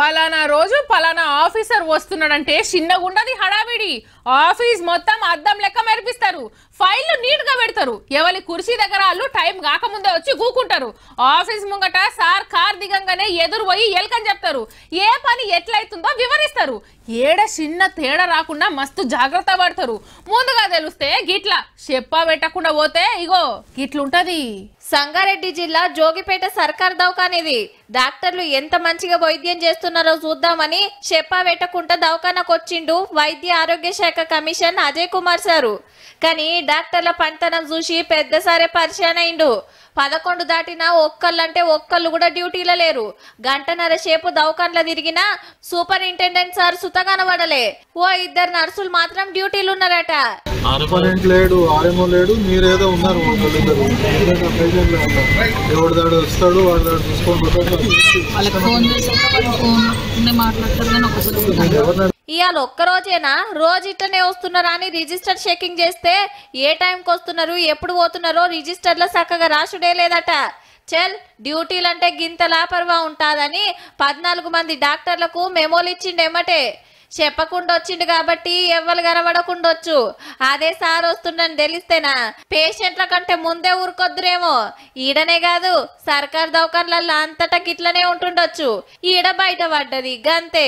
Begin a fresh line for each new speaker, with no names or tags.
పలానా రోజు పలానా ఆఫీసర్ వస్తున్నాడంటే చిన్నగుండది హడావిడి ఆఫీస్ మొత్తం అద్దం లెక్క మెరిపిస్తారు ఫైల్ నీట్ గా పెడతారు ఎవరి కుర్చీ దగ్గర వాళ్ళు టైం కాకముందే వచ్చి కూకుంటారు ఆఫీస్ ముంగట సార్ కార్ దిగంగానే ఎదురు పోయి ఎల్కని చెప్తారు ఏ పని ఎట్లయితుందో వివరిస్తారు ఏడ చిన్న తేడా రాకుండా మస్తు జాగ్రత్త పడతారు ముందుగా తెలిస్తే గిట్లా చెప్ప పెట్టకుండా పోతే ఇగో గిట్లుంటది సంగారెడ్డి జిల్లా జోగిపేట సర్కార్ దౌకానిది డాక్టర్లు
ఎంత మంచిగా వైద్యం చేస్తున్నారో చూద్దామని చెప్పా పెట్టకుండా దవాఖానకు వచ్చిండు వైద్య ఆరోగ్య శాఖ కమిషన్ అజయ్ కుమార్ సారు కానీ డాక్టర్ల పంటనం చూసి పెద్దసారే పరిచయం అయిండు పదకొండు దాటినా ఒక్కళ్ళంటే ఒక్కళ్ళు కూడా డ్యూటీలో లేరు గంటన్నర సేపు దవకాన్లో తిరిగినా సూపరింటెండెంట్ సార్ సుత కనబడలే ఓ ఇద్దరు నర్సులు మాత్రం డ్యూటీలు ఉన్నారట
ఆర్పనెంట్ లేడు ఆయమో లేడు మీరేదో ఉన్నారు ఉన్నారు ఎవడు దాడు వస్తాడు వాడు దాడు చూసుకొని
ఇవాళ ఒక్కరోజేనా రోజు ఇట్టనే వస్తున్నారా అని రిజిస్టర్ చెకింగ్ చేస్తే ఏ టైంకి వస్తున్నారు ఎప్పుడు పోతున్నారో లో చక్కగా రాసుడే లేదట చెల్ డ్యూటీలంటే గింత లాపర్వా ఉంటాదని పద్నాలుగు మంది డాక్టర్లకు మెమోలు ఇచ్చిండేమటే చెప్పకుండా వచ్చిండు కాబట్టి ఎవ్వరు వచ్చు అదే సార్ వస్తుండని తెలిస్తేనా పేషెంట్ల కంటే ముందే ఊరుకొద్దురేమో ఈడనే కాదు సర్కార్ దవాఖాన్లలో అంతటా గిట్లనే ఉంటుండొచ్చు ఈడ బయట పడ్డది గంతే